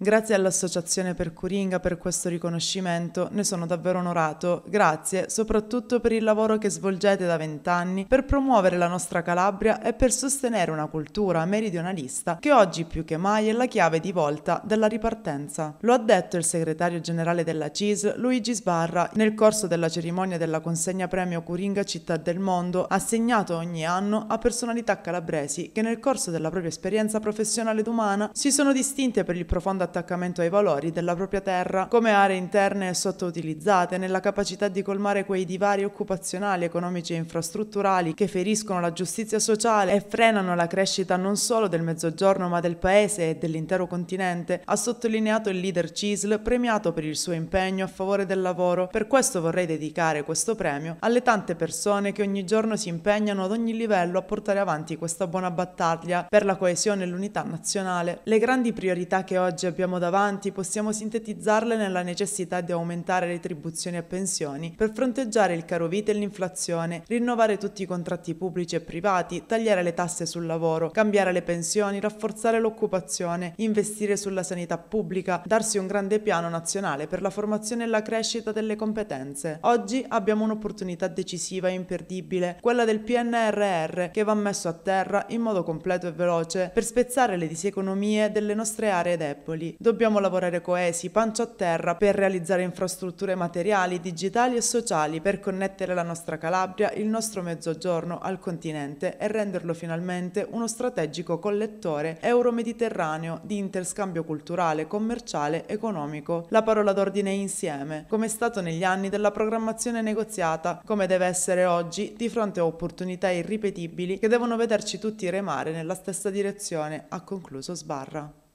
Grazie all'Associazione Percuringa per questo riconoscimento, ne sono davvero onorato. Grazie soprattutto per il lavoro che svolgete da vent'anni per promuovere la nostra Calabria e per sostenere una cultura meridionalista che oggi più che mai è la chiave di volta della ripartenza. Lo ha detto il segretario generale della CIS, Luigi Sbarra, nel corso della cerimonia della consegna premio Curinga Città del Mondo, assegnato ogni anno a personalità calabresi che nel corso della propria esperienza professionale ed umana si sono distinte per il profondo attaccamento ai valori della propria terra come aree interne e sottoutilizzate, nella capacità di colmare quei divari occupazionali, economici e infrastrutturali che feriscono la giustizia sociale e frenano la crescita non solo del Mezzogiorno ma del Paese e dell'intero continente, ha sottolineato il leader CISL premiato per il suo impegno a favore del lavoro. Per questo vorrei dedicare questo premio alle tante persone che ogni giorno si impegnano ad ogni livello a portare avanti questa buona battaglia per la coesione e l'unità nazionale. Le grandi priorità che oggi abbiamo abbiamo davanti possiamo sintetizzarle nella necessità di aumentare retribuzioni e pensioni per fronteggiare il caro vita e l'inflazione, rinnovare tutti i contratti pubblici e privati, tagliare le tasse sul lavoro, cambiare le pensioni, rafforzare l'occupazione, investire sulla sanità pubblica, darsi un grande piano nazionale per la formazione e la crescita delle competenze. Oggi abbiamo un'opportunità decisiva e imperdibile, quella del PNRR che va messo a terra in modo completo e veloce per spezzare le diseconomie delle nostre aree deboli obiettivi. Dobbiamo lavorare coesi, pancia a terra, per realizzare infrastrutture materiali, digitali e sociali per connettere la nostra Calabria, il nostro mezzogiorno al continente e renderlo finalmente uno strategico collettore euromediterraneo di interscambio culturale, commerciale, economico. La parola d'ordine è insieme, come è stato negli anni della programmazione negoziata, come deve essere oggi di fronte a opportunità irripetibili che devono vederci tutti remare nella stessa direzione, ha concluso Sbarra.